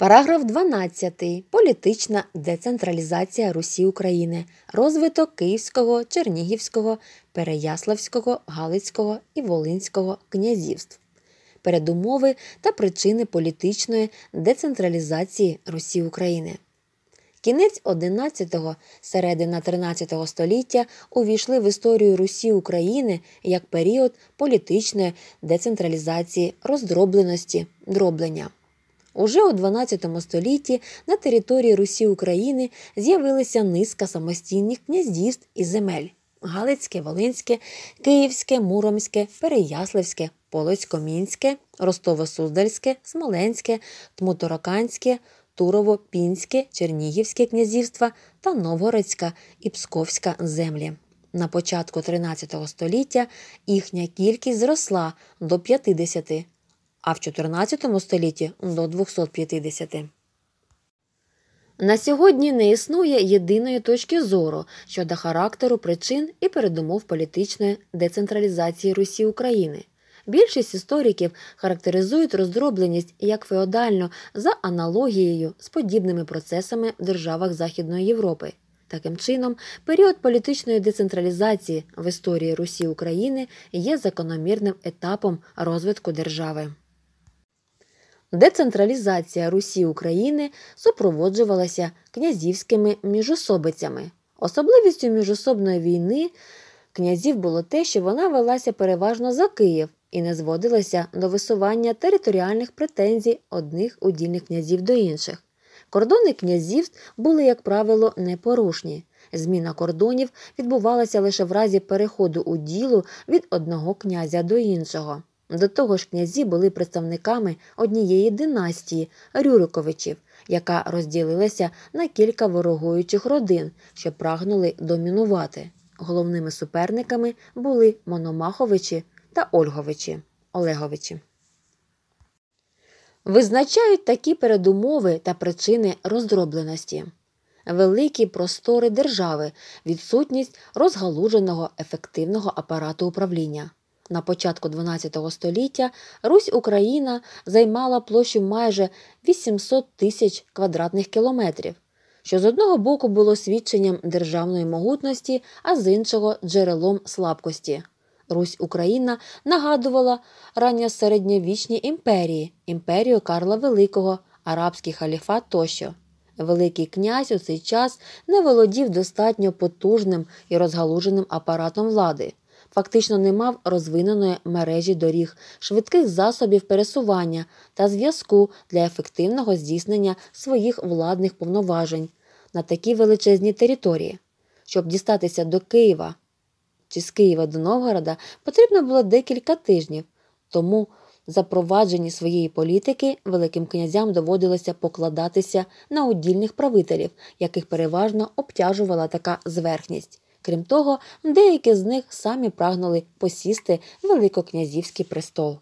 Параграф 12. Політична децентралізація Русі України. Розвиток Київського, Чернігівського, Переяславського, Галицького і Волинського князівств. Передумови та причини політичної децентралізації Русі України. Кінець 11-го, середина 13-го століття увійшли в історію Русі України як період політичної децентралізації роздробленості дроблення. Уже у 12 столітті на території Русі України з'явилися низка самостійних князівств і земель Галицьке, Волинське, Київське, Муромське, Переяславське, Полоцько-Мінське, Ростово-Суздальське, Смоленське, Тмутороканське, Турово-Пінське, Чернігівське князівства та Новгородська і Псковська землі. На початку 13 століття їхня кількість зросла до 50 а в XIV столітті до 250. На сьогодні не існує єдиної точки зору щодо характеру причин і передумов політичної децентралізації Русі України. Більшість істориків характеризують роздробленість як феодальну за аналогією з подібними процесами в державах Західної Європи. Таким чином, період політичної децентралізації в історії Русі України є закономірним етапом розвитку держави. Децентралізація Русі України супроводжувалася князівськими міжособицями. Особливістю міжособної війни князів було те, що вона велася переважно за Київ і не зводилася до висування територіальних претензій одних удільних князів до інших. Кордони князівств були, як правило, непорушні. Зміна кордонів відбувалася лише в разі переходу у ділу від одного князя до іншого. До того ж, князі були представниками однієї династії Рюриковичів, яка розділилася на кілька ворогуючих родин, що прагнули домінувати. Головними суперниками були Мономаховичі та Ольговичі Олеговичі. Визначають такі передумови та причини роздробленості. Великі простори держави, відсутність розгалуженого ефективного апарату управління. На початку XII століття Русь Україна займала площу майже 800 тисяч квадратних кілометрів, що з одного боку було свідченням державної могутності, а з іншого джерелом слабкості. Русь Україна нагадувала ранньосередньовічні імперії, імперію Карла Великого, Арабський халіфат тощо. Великий князь у цей час не володів достатньо потужним і розгалуженим апаратом влади фактично не мав розвиненої мережі доріг, швидких засобів пересування та зв'язку для ефективного здійснення своїх владних повноважень на такі величезні території. Щоб дістатися до Києва чи з Києва до Новгорода, потрібно було декілька тижнів, тому запровадженні своєї політики Великим князям доводилося покладатися на удільних правителів, яких переважно обтяжувала така зверхність. Крім того, деякі з них самі прагнули посісти великокнязівський престол.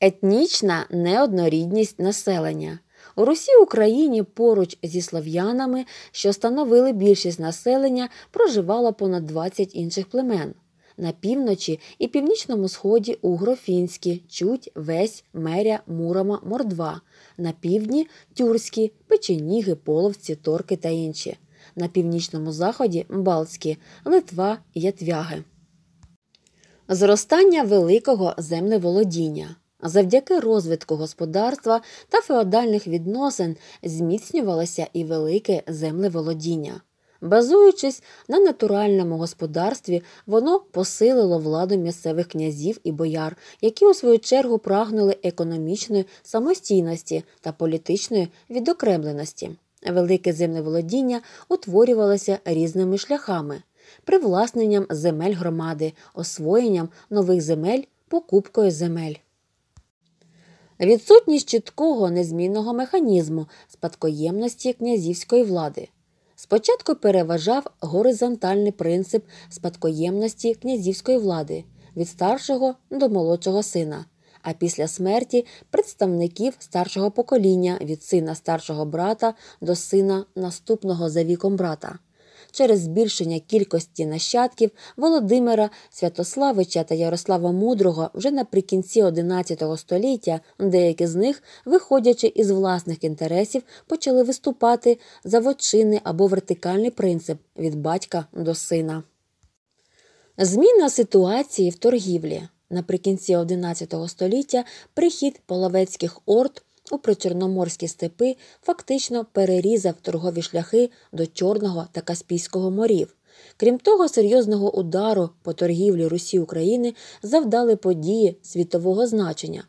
Етнічна неоднорідність населення у Русі Україні поруч зі слов'янами, що становили більшість населення, проживало понад 20 інших племен. На півночі і північному сході угрофінські, чуть, весь, меря, мурома, мордва, на півдні тюрські, печеніги, половці, торки та інші на північному заході Балтські, Литва і Ятвяги. Зростання великого землеволодіння. Завдяки розвитку господарства та феодальних відносин зміцнювалося і велике землеволодіння. Базуючись на натуральному господарстві, воно посилило владу місцевих князів і бояр, які у свою чергу прагнули економічної самостійності та політичної відокремленості. Велике землеволодіння утворювалося різними шляхами привласненням земель громади, освоєнням нових земель, покупкою земель. Відсутність чіткого незмінного механізму спадкоємності князівської влади. Спочатку переважав горизонтальний принцип спадкоємності князівської влади від старшого до молодшого сина а після смерті представників старшого покоління від сина старшого брата до сина наступного за віком брата. Через збільшення кількості нащадків Володимира Святославича та Ярослава Мудрого вже наприкінці XI століття деякі з них, виходячи із власних інтересів, почали виступати за вочини або вертикальний принцип від батька до сина. Зміна ситуації в торгівлі. Наприкінці XI століття прихід половецьких орд у причорноморські степи фактично перерізав торгові шляхи до Чорного та Каспійського морів. Крім того, серйозного удару по торгівлі Русі України завдали події світового значення.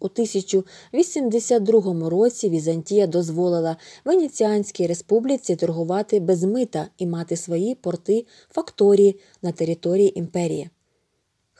У 1082 році Візантія дозволила Венеціанській республіці торгувати без мита і мати свої порти факторії на території імперії.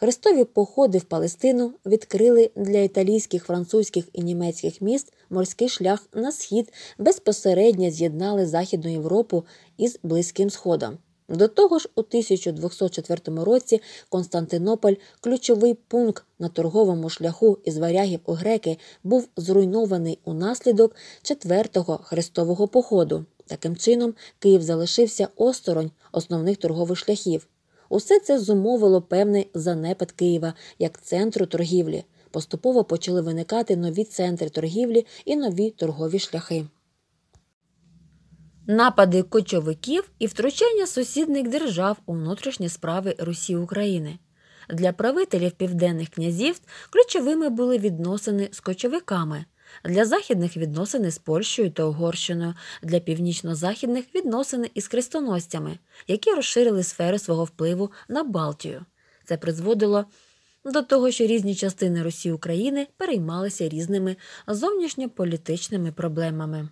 Хрестові походи в Палестину відкрили для італійських, французьких і німецьких міст морський шлях на схід безпосередньо з'єднали Західну Європу із Близьким Сходом. До того ж, у 1204 році Константинополь, ключовий пункт на торговому шляху із варягів у греки, був зруйнований унаслідок четвертого хрестового походу. Таким чином, Київ залишився осторонь основних торгових шляхів. Усе це зумовило певний занепад Києва як центру торгівлі. Поступово почали виникати нові центри торгівлі і нові торгові шляхи. Напади кочовиків і втручання сусідних держав у внутрішні справи Русі України. Для правителів південних князівств ключовими були відносини з кочовиками для західних відносини з Польщею та Угорщиною, для північно-західних відносини із крестоносцями, які розширили сфери свого впливу на Балтію. Це призводило до того, що різні частини Росії України переймалися різними зовнішньополітичними проблемами.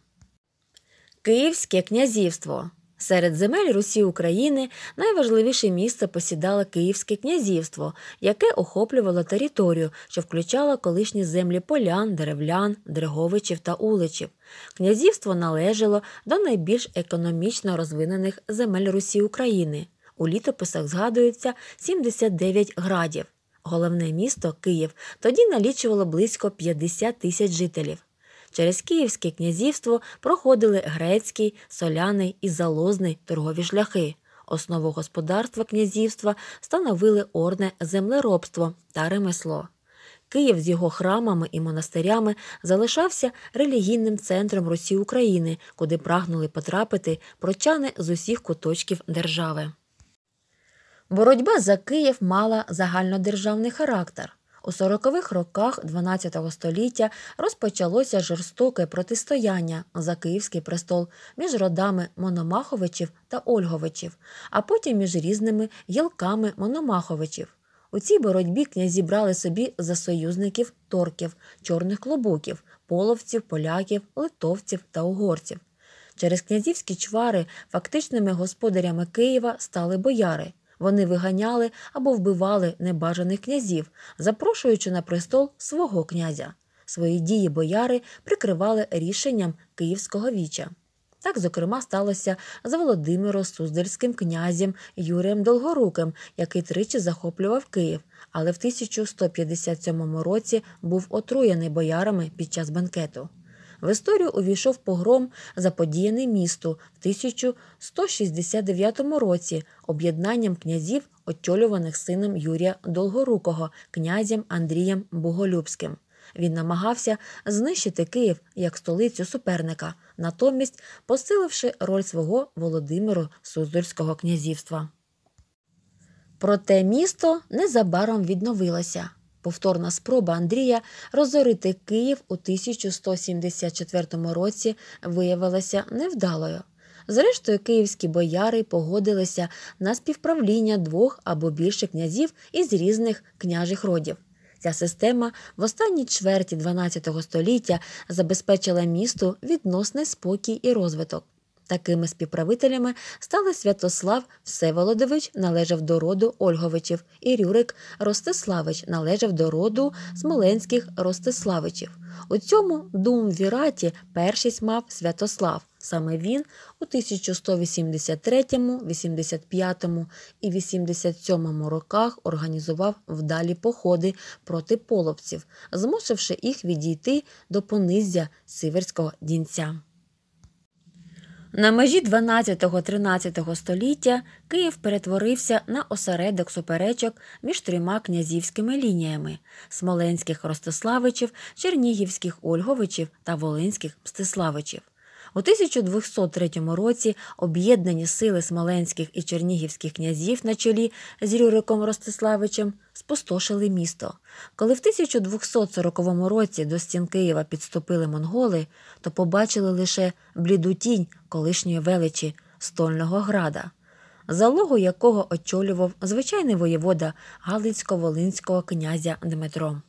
Київське князівство Серед земель Русі України найважливіше місце посідало Київське князівство, яке охоплювало територію, що включало колишні землі полян, деревлян, дреговичів та уличів. Князівство належало до найбільш економічно розвинених земель Русі України. У літописах згадується 79 градів. Головне місто Київ тоді налічувало близько 50 тисяч жителів. Через Київське князівство проходили грецький, соляний і залозний торгові шляхи. Основу господарства князівства становили орне землеробство та ремесло. Київ з його храмами і монастирями залишався релігійним центром Росії України, куди прагнули потрапити прочани з усіх куточків держави. Боротьба за Київ мала загальнодержавний характер. У 40-х роках 12 століття розпочалося жорстоке протистояння за Київський престол між родами Мономаховичів та Ольговичів, а потім між різними гілками Мономаховичів. У цій боротьбі князі брали собі за союзників торків, чорних клобуків, половців, поляків, литовців та угорців. Через князівські чвари фактичними господарями Києва стали бояри. Вони виганяли або вбивали небажаних князів, запрошуючи на престол свого князя. Свої дії бояри прикривали рішенням Київського віча. Так, зокрема, сталося з Володимиром Суздальським князем Юрієм Долгоруким, який тричі захоплював Київ, але в 1157 році був отруєний боярами під час банкету. В історію увійшов погром, заподіяний місту в 1169 році об'єднанням князів, очолюваних сином Юрія Долгорукого, князем Андрієм Боголюбським. Він намагався знищити Київ як столицю суперника, натомість посиливши роль свого Володимиру Суздальського князівства. Проте місто незабаром відновилося. Повторна спроба Андрія розорити Київ у 1174 році виявилася невдалою. Зрештою, київські бояри погодилися на співправління двох або більше князів із різних княжих родів. Ця система в останній чверті 12 століття забезпечила місту відносний спокій і розвиток. Такими співправителями стали Святослав Всеволодович належав до роду Ольговичів, і Рюрик Ростиславич належав до роду Смоленських Ростиславичів. У цьому дум віраті першість мав Святослав. Саме він у 1183, 85 і 87 роках організував вдалі походи проти половців, змусивши їх відійти до понизя Сиверського дінця. На межі 12-13 століття Київ перетворився на осередок суперечок між трьома князівськими лініями смоленських Ростиславичів, Чернігівських Ольговичів та Волинських Мстиславичів. У 1203 році об'єднані сили смоленських і чернігівських князів на чолі з Рюриком Ростиславичем спустошили місто. Коли в 1240 році до стін Києва підступили монголи, то побачили лише бліду тінь колишньої величі Стольного Града. Залогу якого очолював звичайний воєвода Галицько-Волинського князя Дмитро.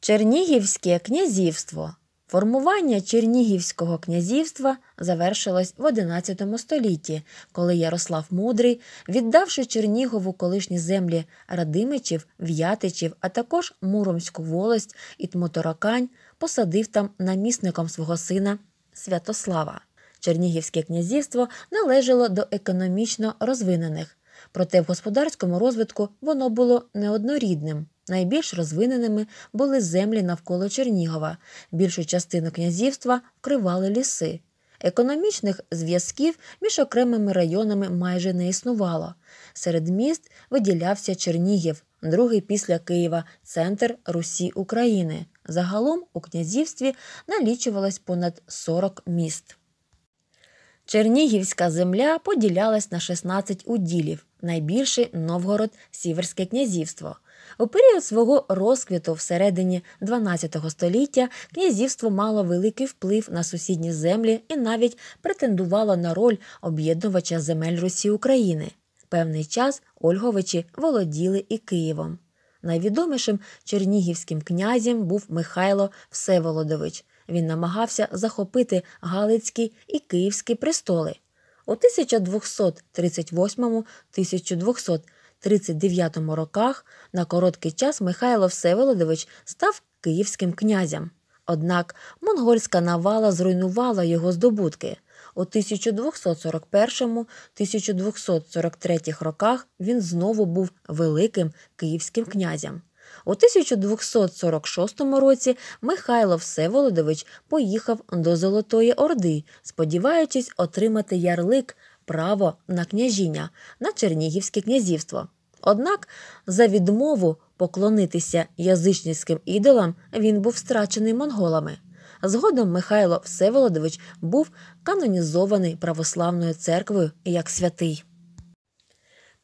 Чернігівське князівство Формування Чернігівського князівства завершилось в XI столітті, коли Ярослав Мудрий, віддавши Чернігову колишні землі Радимичів, В'ятичів, а також Муромську волость і Тмоторакань, посадив там намісником свого сина Святослава. Чернігівське князівство належало до економічно розвинених, проте в господарському розвитку воно було неоднорідним. Найбільш розвиненими були землі навколо Чернігова, більшу частину князівства вкривали ліси. Економічних зв'язків між окремими районами майже не існувало. Серед міст виділявся Чернігів, другий після Києва, центр Русі України. Загалом у князівстві налічувалось понад 40 міст. Чернігівська земля поділялась на 16 уділів, найбільший Новгород Сіверське князівство. У період свого розквіту всередині 12 століття князівство мало великий вплив на сусідні землі і навіть претендувало на роль об'єднувача земель Русі України. Певний час Ольговичі володіли і Києвом. Найвідомішим чернігівським князем був Михайло Всеволодович. Він намагався захопити Галицькі і Київські престоли. У 1238 12 39 роках на короткий час Михайло Всеволодович став київським князем. Однак монгольська навала зруйнувала його здобутки. У 1241-1243 роках він знову був великим київським князем. У 1246 році Михайло Всеволодович поїхав до Золотої Орди, сподіваючись отримати ярлик право на княжіння на Чернігівське князівство. Однак за відмову поклонитися язичницьким ідолам він був страчений монголами. Згодом Михайло Всеволодович був канонізований православною церквою як святий.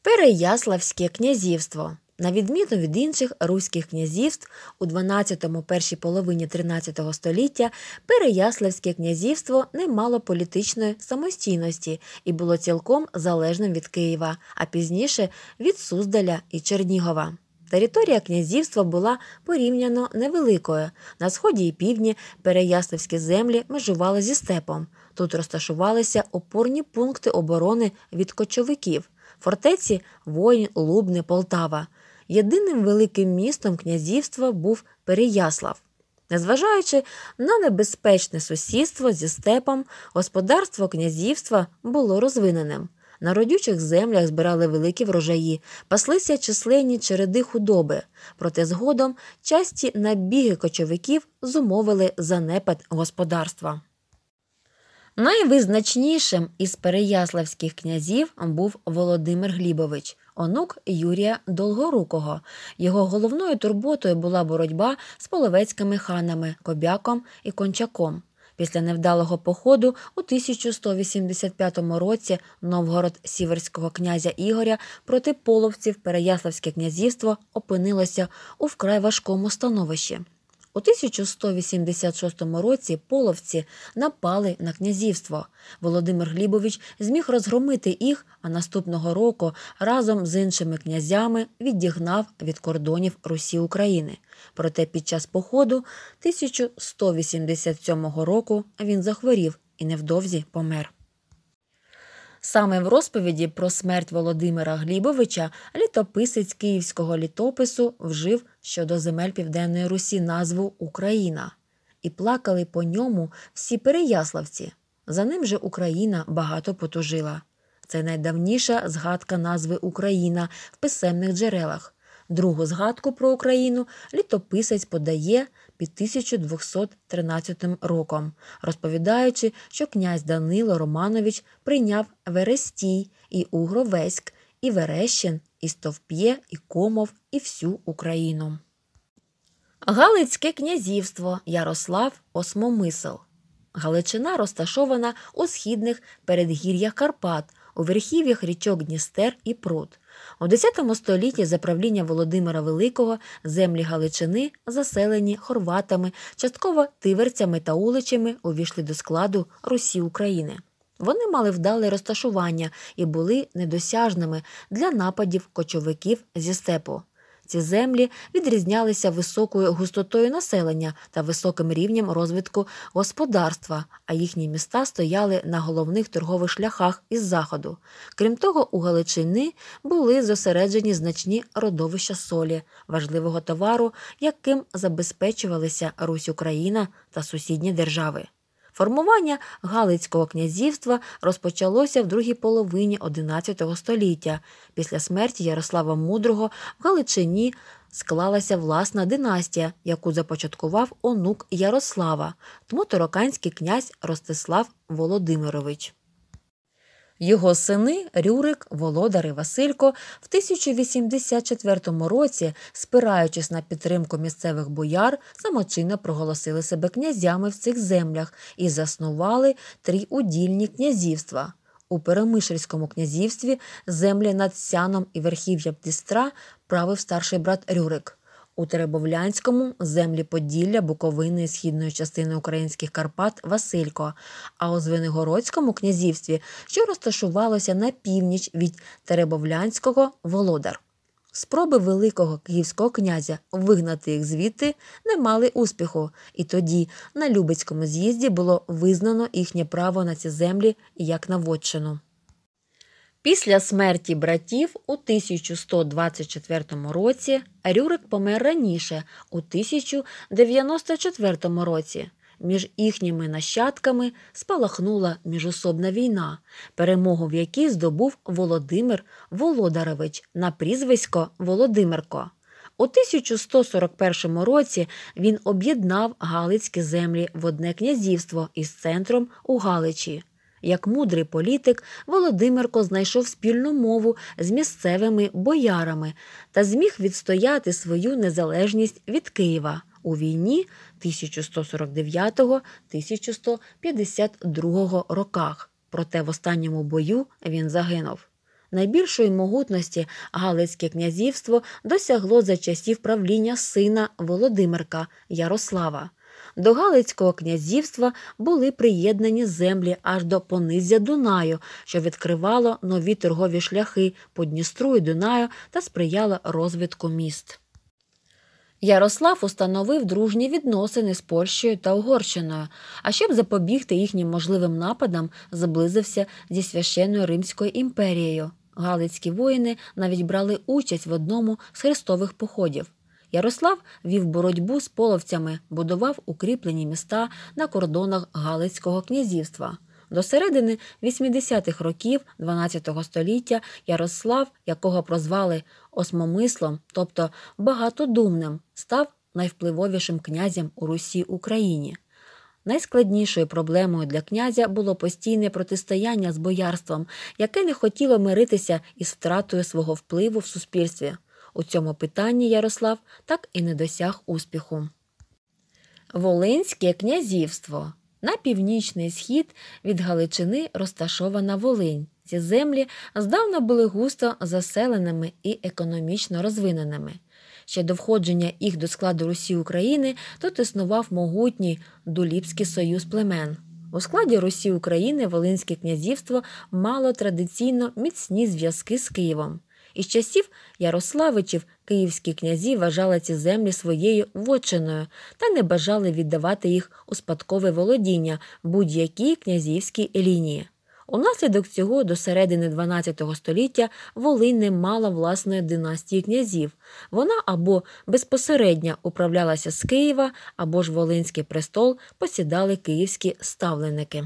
Переяславське князівство на відміну від інших руських князівств, у 12-му першій половині 13 століття Переяславське князівство не мало політичної самостійності і було цілком залежним від Києва, а пізніше від Суздаля і Чернігова. Територія князівства була порівняно невеликою. На сході і півдні Переяславські землі межували зі степом. Тут розташувалися опорні пункти оборони від кочовиків, фортеці воїн, Лубни, Полтава. Єдиним великим містом князівства був Переяслав. Незважаючи на небезпечне сусідство зі степом, господарство князівства було розвиненим. На родючих землях збирали великі врожаї, паслися численні череди худоби, проте згодом часті набіги кочовиків зумовили занепад господарства. Найвизначнішим із Переяславських князів був Володимир Глібович онук Юрія Долгорукого. Його головною турботою була боротьба з половецькими ханами Кобяком і Кончаком. Після невдалого походу у 1185 році Новгород сіверського князя Ігоря проти половців Переяславське князівство опинилося у вкрай важкому становищі. У 1186 році половці напали на князівство. Володимир Глібович зміг розгромити їх, а наступного року разом з іншими князями відігнав від кордонів Русі України. Проте під час походу 1187 року він захворів і невдовзі помер. Саме в розповіді про смерть Володимира Глібовича літописець київського літопису вжив щодо земель Південної Русі назву Україна, і плакали по ньому всі переяславці. За ним же Україна багато потужила. Це найдавніша згадка назви Україна в писемних джерелах. Другу згадку про Україну літописець подає під 1213 роком, розповідаючи, що князь Данило Романович прийняв Верестій і Угровеськ і Верещен, і Стовп'є, і Комов, і всю Україну. Галицьке князівство Ярослав Осмомисел. Галичина розташована у східних передгір'ях Карпат, у верхів'ях річок Дністер і Прут. У X столітті за правління Володимира Великого землі Галичини, заселені хорватами, частково тиверцями та уличами, увійшли до складу Русі України. Вони мали вдале розташування і були недосяжними для нападів кочовиків зі степу. Ці землі відрізнялися високою густотою населення та високим рівнем розвитку господарства, а їхні міста стояли на головних торгових шляхах із заходу. Крім того, у Галичини були зосереджені значні родовища солі, важливого товару, яким забезпечувалися Русь Україна та сусідні держави. Формування Галицького князівства розпочалося в другій половині XI століття. Після смерті Ярослава Мудрого в Галичині склалася власна династія, яку започаткував онук Ярослава, тмотороканський князь Ростислав Володимирович. Його сини Рюрик, Володар і Василько в 1084 році, спираючись на підтримку місцевих бояр, самочинно проголосили себе князями в цих землях і заснували три удільні князівства. У Перемишльському князівстві землі над Сяном і верхів'я Дістра правив старший брат Рюрик. У Теребовлянському землі Поділля, Буковини східної частини українських Карпат Василько, а у Звенигородському князівстві, що розташувалося на північ від Теребовлянського Володар. Спроби Великого Київського князя вигнати їх звідти не мали успіху, і тоді на Любецькому з'їзді було визнано їхнє право на ці землі як на водчину. Після смерті братів у 1124 році Рюрик помер раніше, у 1094 році. Між їхніми нащадками спалахнула міжособна війна, перемогу в якій здобув Володимир Володарович на прізвисько Володимирко. У 1141 році він об'єднав Галицькі землі в одне князівство із центром у Галичі. Як мудрий політик, Володимирко знайшов спільну мову з місцевими боярами та зміг відстояти свою незалежність від Києва у війні 1149-1152 роках. Проте в останньому бою він загинув. Найбільшої могутності Галицьке князівство досягло за часів правління сина Володимирка Ярослава. До Галицького князівства були приєднані землі аж до понизя Дунаю, що відкривало нові торгові шляхи по Дністру і Дунаю та сприяло розвитку міст. Ярослав установив дружні відносини з Польщею та Угорщиною, а щоб запобігти їхнім можливим нападам, зблизився зі священною Римською імперією. Галицькі воїни навіть брали участь в одному з хрестових походів. Ярослав вів боротьбу з половцями, будував укріплені міста на кордонах Галицького князівства. До середини 80-х років 12 століття Ярослав, якого прозвали осмомислом, тобто багатодумним, став найвпливовішим князем у Русі Україні. Найскладнішою проблемою для князя було постійне протистояння з боярством, яке не хотіло миритися із втратою свого впливу в суспільстві. У цьому питанні Ярослав так і не досяг успіху. Волинське князівство. На північний схід від Галичини розташована Волинь. Ці землі здавна були густо заселеними і економічно розвиненими. Ще до входження їх до складу Русі України тут існував могутній Дуліпський союз племен. У складі Русі України Волинське князівство мало традиційно міцні зв'язки з Києвом. Із часів Ярославичів київські князі вважали ці землі своєю вотчиною та не бажали віддавати їх у спадкове володіння будь-якій князівській лінії. Унаслідок цього до середини XII століття Волинь не мала власної династії князів. Вона або безпосередньо управлялася з Києва, або ж Волинський престол посідали київські ставленики.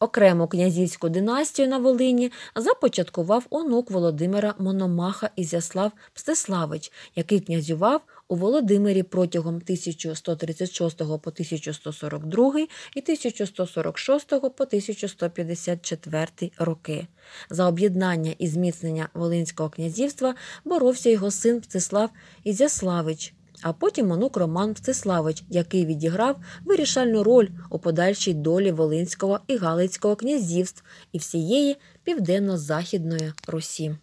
Окрему князівську династію на Волині започаткував онук Володимира Мономаха Ізяслав Пстиславич, який князював у Володимирі протягом 1136 по 1142 і 1146 по 1154 роки. За об'єднання і зміцнення Волинського князівства боровся його син Пстислав Ізяславич а потім онук Роман Мстиславич, який відіграв вирішальну роль у подальшій долі Волинського і Галицького князівств і всієї південно-західної Русі.